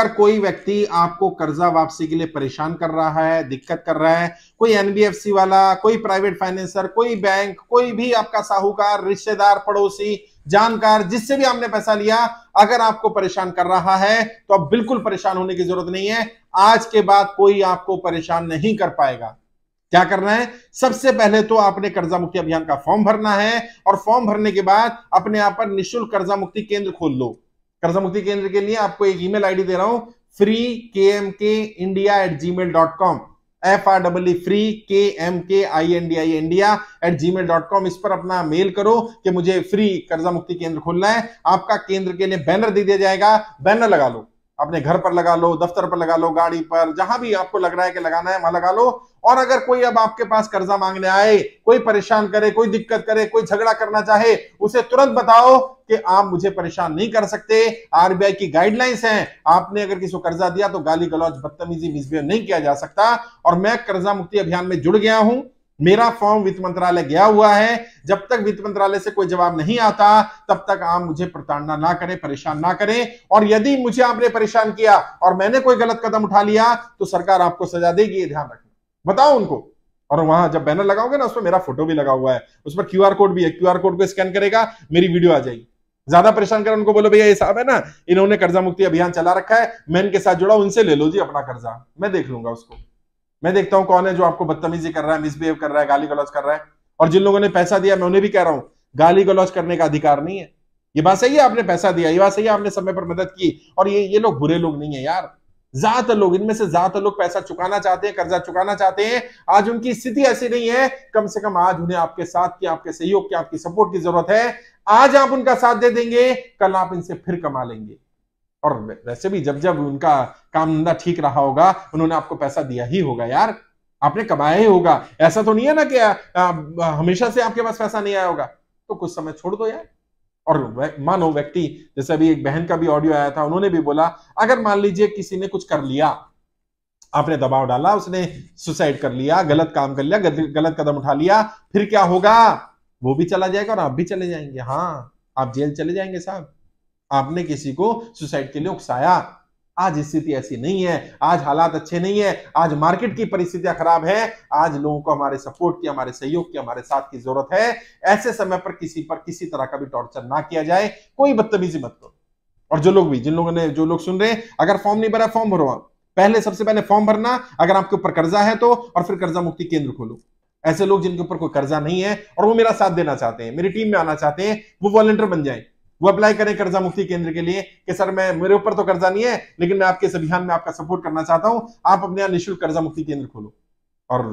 अगर कोई व्यक्ति आपको कर्जा वापसी के लिए परेशान कर रहा है दिक्कत कर रहा है कोई एनबीएफसी वाला कोई प्राइवेट फाइनेंसर कोई बैंक कोई भी आपका साहूकार रिश्तेदार पड़ोसी जानकार जिससे भी आपने पैसा लिया अगर आपको परेशान कर रहा है तो आप बिल्कुल परेशान होने की जरूरत नहीं है आज के बाद कोई आपको परेशान नहीं कर पाएगा क्या करना है सबसे पहले तो आपने कर्जा मुक्ति अभियान का फॉर्म भरना है और फॉर्म भरने के बाद अपने आप पर निःशुल्क कर्जा मुक्ति केंद्र खोल लो कर्जा मुक्ति केंद्र के लिए आपको एक ईमेल आईडी दे रहा हूं free K M K India at Gmail dot com F R W free K M K I N D I India at Gmail dot com इस पर अपना मेल करो कि मुझे फ्री कर्जा मुक्ति केंद्र खोलना है आपका केंद्र के लिए बैनर दे दिया जाएगा बैनर लगा लो अपने घर पर लगा लो दफ्तर पर लगा लो गाड़ी पर जहां भी आपको लग रहा है कि लगाना है वहां लगा लो और अगर कोई अब आपके पास कर्जा मांगने आए कोई परेशान करे कोई दिक्कत करे कोई झगड़ा करना चाहे उसे तुरंत बताओ कि आप मुझे परेशान नहीं कर सकते आरबीआई की गाइडलाइंस हैं आपने अगर किसी को कर्जा दिया तो गाली गलौज बदतमीजी मिसबिहेव नहीं किया जा सकता और मैं कर्जा मुक्ति अभियान में जुड़ गया हूं मेरा फॉर्म वित्त मंत्रालय गया हुआ है जब तक वित्त मंत्रालय से कोई जवाब नहीं आता तब तक आप मुझे प्रताड़ना ना करें परेशान ना करें और यदि मुझे आपने परेशान किया और मैंने कोई गलत कदम उठा लिया तो सरकार आपको सजा देगी ये ध्यान रखना बताओ उनको और वहां जब बैनर लगाओगे ना उसमें मेरा फोटो भी लगा हुआ है उस पर क्यू कोड भी है क्यू कोड को स्कैन करेगा मेरी वीडियो आ जाएगी ज्यादा परेशान कर उनको बोलो भैया ये साहब है ना इन्होंने कर्जा मुक्ति अभियान चला रखा है मैं इनके साथ जुड़ा उनसे ले लो जी अपना कर्जा मैं देख लूंगा उसको मैं देखता हूं कौन है जो आपको बदतमीजी कर रहा है मिसबिहेव कर रहा है गाली गलौज कर रहा है और जिन लोगों ने पैसा दिया मैं उन्हें भी कह रहा हूं गाली गलौज करने का अधिकार नहीं है ये बात सही है आपने पैसा दिया ये बात सही है आपने समय पर मदद की और ये ये लोग बुरे लोग नहीं है यार ज्यादातर लोग इनमें से ज्यादातर लोग पैसा चुकाना चाहते हैं कर्जा चुकाना चाहते हैं आज उनकी स्थिति ऐसी नहीं है कम से कम आज उन्हें आपके साथ की आपके सहयोग की आपकी सपोर्ट की जरूरत है आज आप उनका साथ दे देंगे कल आप इनसे फिर कमा लेंगे और वैसे भी जब जब उनका काम धंधा ठीक रहा होगा उन्होंने आपको पैसा दिया ही होगा यार आपने कमाया ही होगा ऐसा तो नहीं है ना कि हमेशा से आपके पास पैसा नहीं आया होगा तो कुछ समय छोड़ दो यार और मानो व्यक्ति जैसे अभी एक बहन का भी ऑडियो आया था उन्होंने भी बोला अगर मान लीजिए किसी ने कुछ कर लिया आपने दबाव डाला उसने सुसाइड कर लिया गलत काम कर लिया गलत कदम उठा लिया फिर क्या होगा वो भी चला जाएगा और आप भी चले जाएंगे हाँ आप जेल चले जाएंगे साहब आपने किसी को सुसाइड के लिए उकसाया आज स्थिति ऐसी नहीं है आज हालात अच्छे नहीं है आज मार्केट की परिस्थितियां खराब है आज लोगों को हमारे सपोर्ट की हमारे सहयोग की हमारे साथ की जरूरत है ऐसे समय पर किसी पर किसी तरह का भी टॉर्चर ना किया जाए कोई बदतमीजी मत करो और जो लोग भी जिन लोगों ने जो लोग सुन रहे हैं अगर फॉर्म नहीं भरा फॉर्म भरो पहले सबसे पहले फॉर्म भरना अगर आपके ऊपर कर्जा है तो और फिर कर्जा मुक्ति केंद्र खोलो ऐसे लोग जिनके ऊपर कोई कर्जा नहीं है और वो मेरा साथ देना चाहते हैं मेरी टीम में आना चाहते हैं वो वॉलेंटियर बन जाए वो अप्लाई करें कर्जा मुक्ति केंद्र के लिए कि सर मैं मेरे ऊपर तो कर्जा नहीं है लेकिन मैं आपके इस अभियान में आपका सपोर्ट करना चाहता हूं आप अपने यहाँ निःशुल्क कर्जा मुक्ति केंद्र खोलो और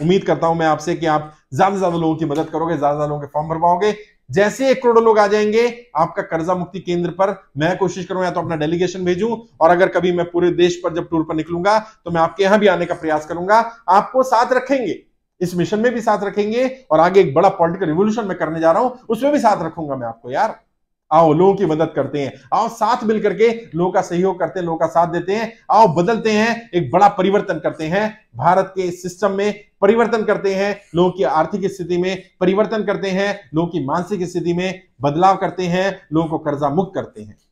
उम्मीद करता हूं मैं आपसे कि आप ज्यादा से ज्यादा लोगों की मदद करोगे ज्यादा ज्यादा लोगों के फॉर्म भरवाओगे जैसे एक करोड़ लोग आ जाएंगे आपका कर्जा मुक्ति केंद्र पर मैं कोशिश करूंगा या तो अपना डेलीगेशन भेजूं और अगर कभी मैं पूरे देश पर जब टूर पर निकलूंगा तो मैं आपके यहां भी आने का प्रयास करूंगा आपको साथ रखेंगे इस मिशन में भी साथ रखेंगे और आगे एक बड़ा पॉलिटिकल रिवोल्यूशन में करने जा रहा हूं उसमें भी साथ रखूंगा मैं आपको यार आओ लोगों की मदद करते हैं आओ साथ मिल करके लोगों का सहयोग करते हैं लोगों का साथ देते हैं आओ बदलते हैं एक बड़ा परिवर्तन करते हैं भारत के सिस्टम में परिवर्तन करते हैं लोगों की आर्थिक स्थिति में परिवर्तन करते हैं लोगों की मानसिक स्थिति में बदलाव करते हैं लोगों को कर्जा मुक्त करते हैं